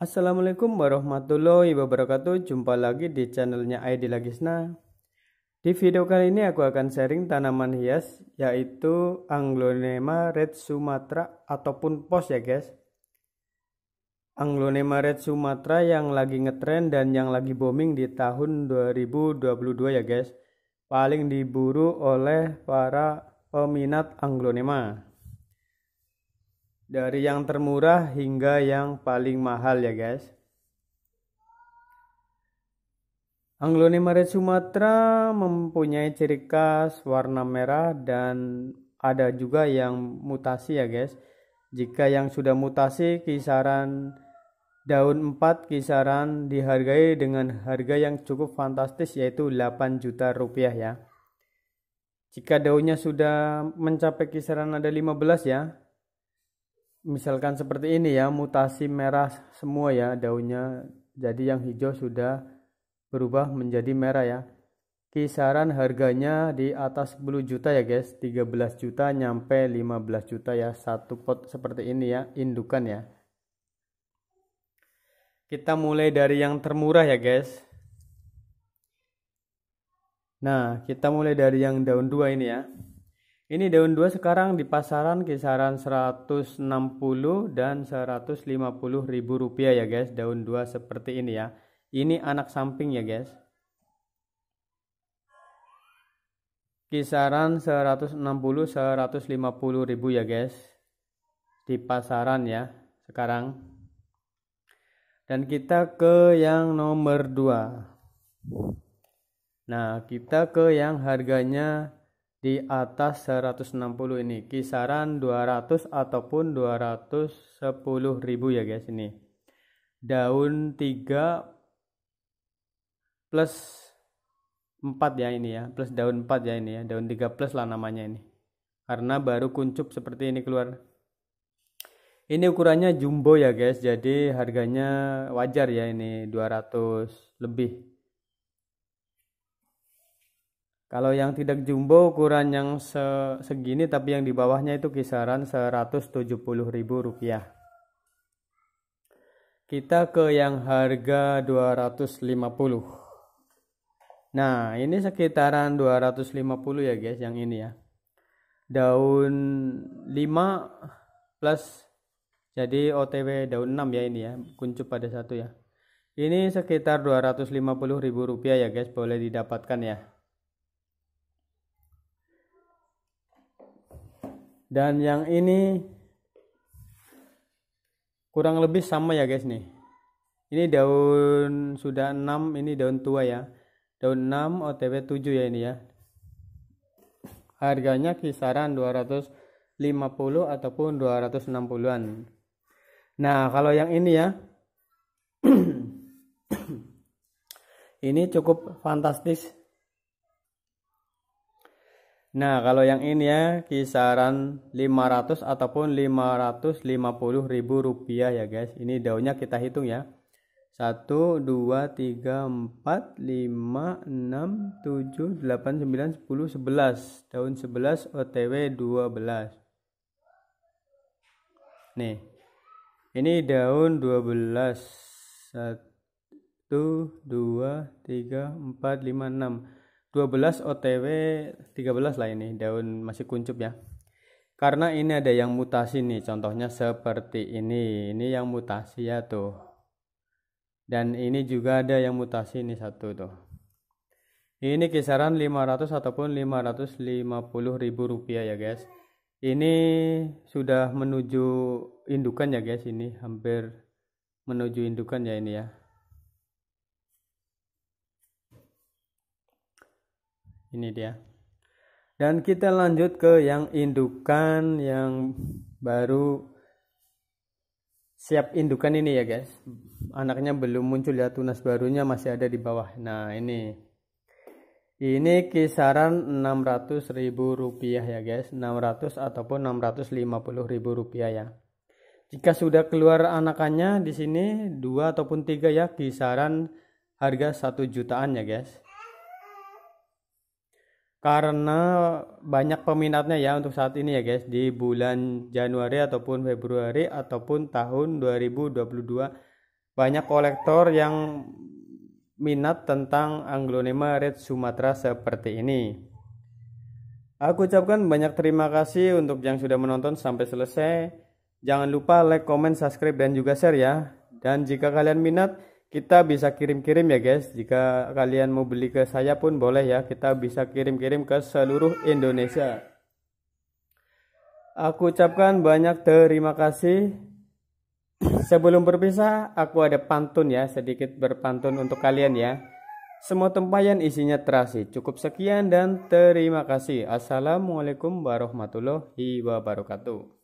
Assalamualaikum warahmatullahi wabarakatuh Jumpa lagi di channelnya ID Lagisna Di video kali ini aku akan sharing tanaman hias Yaitu Anglonema Red Sumatra ataupun pos ya guys Anglonema Red Sumatra yang lagi ngetrend dan yang lagi booming di tahun 2022 ya guys Paling diburu oleh para peminat Anglonema dari yang termurah hingga yang paling mahal ya guys. Anglone Maret Sumatera mempunyai ciri khas warna merah dan ada juga yang mutasi ya guys. Jika yang sudah mutasi kisaran daun 4 kisaran dihargai dengan harga yang cukup fantastis yaitu 8 juta rupiah ya. Jika daunnya sudah mencapai kisaran ada 15 ya, misalkan seperti ini ya mutasi merah semua ya daunnya jadi yang hijau sudah berubah menjadi merah ya kisaran harganya di atas 10 juta ya guys 13 juta nyampe 15 juta ya satu pot seperti ini ya indukan ya kita mulai dari yang termurah ya guys nah kita mulai dari yang daun dua ini ya ini daun dua sekarang di pasaran kisaran 160 dan 150 ribu rupiah ya guys. Daun dua seperti ini ya. Ini anak samping ya guys. Kisaran 160 150 ribu ya guys. Di pasaran ya sekarang. Dan kita ke yang nomor dua Nah, kita ke yang harganya di atas 160 ini kisaran 200 ataupun 210 ribu ya guys ini daun 3 plus 4 ya ini ya plus daun 4 ya ini ya daun 3 plus lah namanya ini karena baru kuncup seperti ini keluar ini ukurannya jumbo ya guys jadi harganya wajar ya ini 200 lebih kalau yang tidak jumbo ukuran yang se segini tapi yang di bawahnya itu kisaran Rp170.000. Kita ke yang harga 250. Nah, ini sekitaran 250 ya guys yang ini ya. Daun 5 plus jadi OTW daun 6 ya ini ya, kuncup pada satu ya. Ini sekitar Rp250.000 ya guys, boleh didapatkan ya. dan yang ini kurang lebih sama ya guys nih ini daun sudah 6 ini daun tua ya daun 6 otw 7 ya ini ya harganya kisaran 250 ataupun 260an nah kalau yang ini ya ini cukup fantastis Nah, kalau yang ini ya kisaran 500 ataupun 550 ribu rupiah ya guys. Ini daunnya kita hitung ya. 1 2 3 4 5 6 7 8 9 10 11. Daun 11 OTW 12. Nih. Ini daun 12. 1 2 3 4 5 6 12 OTW 13 lah ini daun masih kuncup ya karena ini ada yang mutasi nih contohnya seperti ini ini yang mutasi ya tuh dan ini juga ada yang mutasi nih satu tuh ini kisaran 500 ataupun 550 ribu rupiah ya guys ini sudah menuju indukan ya guys ini hampir menuju indukan ya ini ya ini dia dan kita lanjut ke yang indukan yang baru siap indukan ini ya guys anaknya belum muncul ya tunas barunya masih ada di bawah nah ini ini kisaran 600 ribu rupiah ya guys 600 ataupun 650 ribu rupiah ya jika sudah keluar anakannya di sini dua ataupun tiga ya kisaran harga satu jutaan ya guys karena banyak peminatnya ya untuk saat ini ya guys di bulan Januari ataupun Februari ataupun tahun 2022 banyak kolektor yang minat tentang Anglonema Red Sumatera seperti ini. Aku ucapkan banyak terima kasih untuk yang sudah menonton sampai selesai. Jangan lupa like, comment, subscribe, dan juga share ya. Dan jika kalian minat, kita bisa kirim-kirim ya guys jika kalian mau beli ke saya pun boleh ya kita bisa kirim-kirim ke seluruh Indonesia aku ucapkan banyak terima kasih sebelum berpisah aku ada pantun ya sedikit berpantun untuk kalian ya semua tempayan isinya terasi cukup sekian dan terima kasih assalamualaikum warahmatullahi wabarakatuh